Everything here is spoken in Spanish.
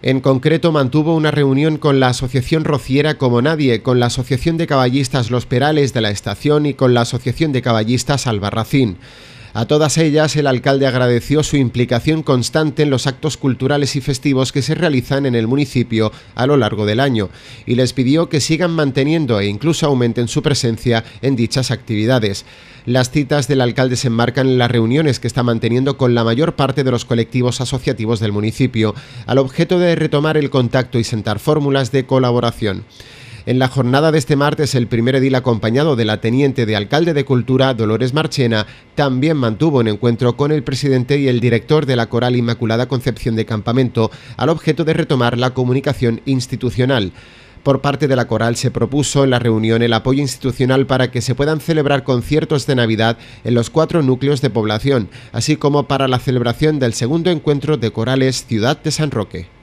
En concreto, mantuvo una reunión con la Asociación Rociera Como Nadie, con la Asociación de Caballistas Los Perales de la Estación y con la Asociación de Caballistas Albarracín. A todas ellas, el alcalde agradeció su implicación constante en los actos culturales y festivos que se realizan en el municipio a lo largo del año y les pidió que sigan manteniendo e incluso aumenten su presencia en dichas actividades. Las citas del alcalde se enmarcan en las reuniones que está manteniendo con la mayor parte de los colectivos asociativos del municipio, al objeto de retomar el contacto y sentar fórmulas de colaboración. En la jornada de este martes, el primer edil acompañado de la teniente de alcalde de Cultura, Dolores Marchena, también mantuvo un encuentro con el presidente y el director de la Coral Inmaculada Concepción de Campamento, al objeto de retomar la comunicación institucional. Por parte de la coral se propuso en la reunión el apoyo institucional para que se puedan celebrar conciertos de Navidad en los cuatro núcleos de población, así como para la celebración del segundo encuentro de corales Ciudad de San Roque.